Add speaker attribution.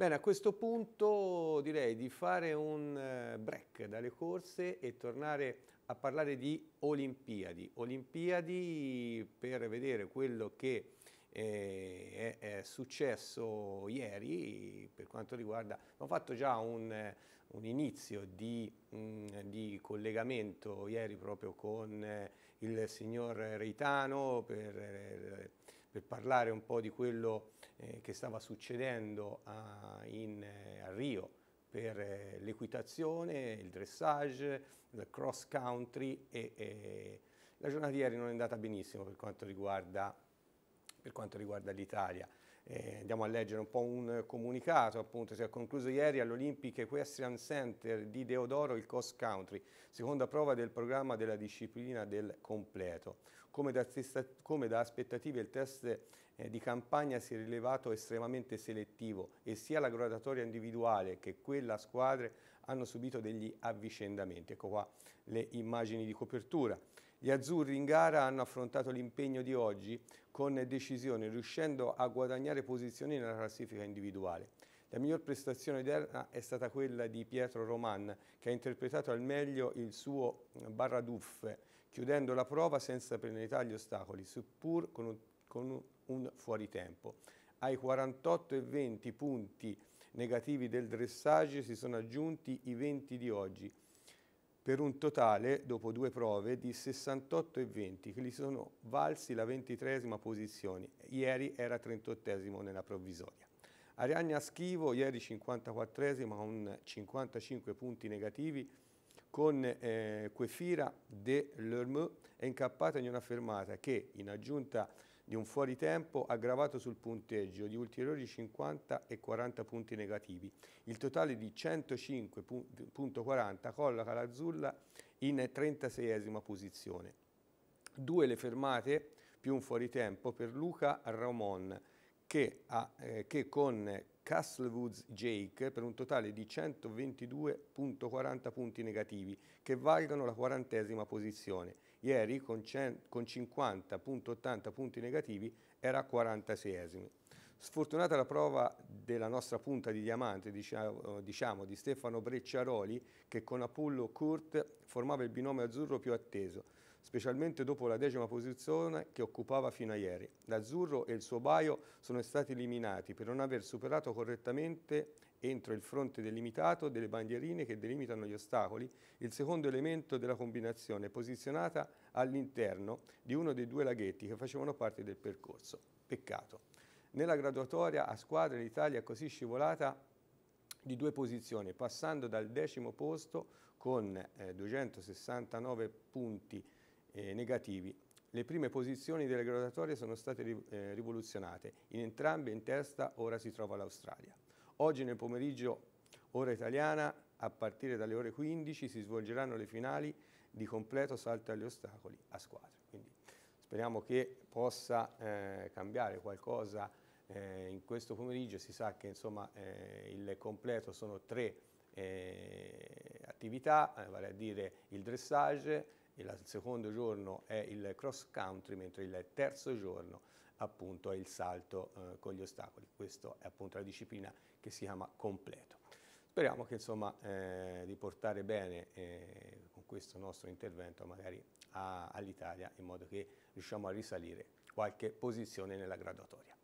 Speaker 1: Bene, a questo punto direi di fare un eh, break dalle corse e tornare a parlare di Olimpiadi. Olimpiadi per vedere quello che eh, è, è, successo ieri per quanto riguarda, ho fatto già un, eh, un inizio di, mm, di, collegamento ieri proprio con il signor Reitano per eh, per parlare un po' di quello eh, che stava succedendo a, in, eh, a Rio per eh, l'equitazione, il dressage, il cross country e, e, la giornata di ieri non è andata benissimo per quanto riguarda, per quanto riguarda l'Italia. Eh, andiamo a leggere un po' un comunicato, appunto, si è concluso ieri all'Olympic Equestrian Center di Deodoro il cross country, seconda prova del programma della disciplina del completo. Come da, come da aspettative il test eh, di campagna si è rilevato estremamente selettivo e sia la gradatoria individuale che quella a squadre hanno subito degli avvicendamenti. Ecco qua le immagini di copertura. Gli azzurri in gara hanno affrontato l'impegno di oggi con decisione, riuscendo a guadagnare posizioni nella classifica individuale. La miglior prestazione interna è stata quella di Pietro Roman, che ha interpretato al meglio il suo Barraduff, chiudendo la prova senza penalità agli ostacoli, seppur con un, con un fuoritempo. Ai 48 e 20 punti negativi del dressage si sono aggiunti i 20 di oggi, per un totale, dopo due prove, di 68,20 che gli sono valsi la ventitresima posizione. Ieri era 38 esimo nella provvisoria. Ariagna Schivo, ieri 54esima con 55 punti negativi, con eh, Quefira de Lermeux è incappata in una fermata che, in aggiunta di un fuoritempo aggravato sul punteggio di ulteriori 50 e 40 punti negativi. Il totale di 105.40 colloca l'Azzurra in 36esima posizione. Due le fermate più un fuoritempo per Luca Ramon che, ha, eh, che con Castlewoods Jake per un totale di 122.40 punti negativi che valgono la quarantesima posizione. Ieri con, con 50.80 punti negativi era 46esimo. Sfortunata la prova della nostra punta di diamante, diciamo, diciamo, di Stefano Brecciaroli, che con Apollo Kurt formava il binomio azzurro più atteso, specialmente dopo la decima posizione che occupava fino a ieri. L'azzurro e il suo baio sono stati eliminati per non aver superato correttamente entro il fronte delimitato delle bandierine che delimitano gli ostacoli, il secondo elemento della combinazione posizionata all'interno di uno dei due laghetti che facevano parte del percorso. Peccato. Nella graduatoria a squadre l'Italia è così scivolata di due posizioni, passando dal decimo posto con eh, 269 punti eh, negativi. Le prime posizioni delle graduatorie sono state eh, rivoluzionate, in entrambe in testa ora si trova l'Australia. Oggi nel pomeriggio ora italiana, a partire dalle ore 15, si svolgeranno le finali di completo salto agli ostacoli a squadre. Quindi Speriamo che possa eh, cambiare qualcosa eh, in questo pomeriggio. Si sa che insomma, eh, il completo sono tre eh, attività, eh, vale a dire il dressage, il secondo giorno è il cross country, mentre il terzo giorno appunto è il salto eh, con gli ostacoli. Questa è appunto la disciplina che si chiama completo. Speriamo che, insomma, di portare bene questo nostro intervento magari all'Italia in modo che riusciamo a risalire qualche posizione nella graduatoria.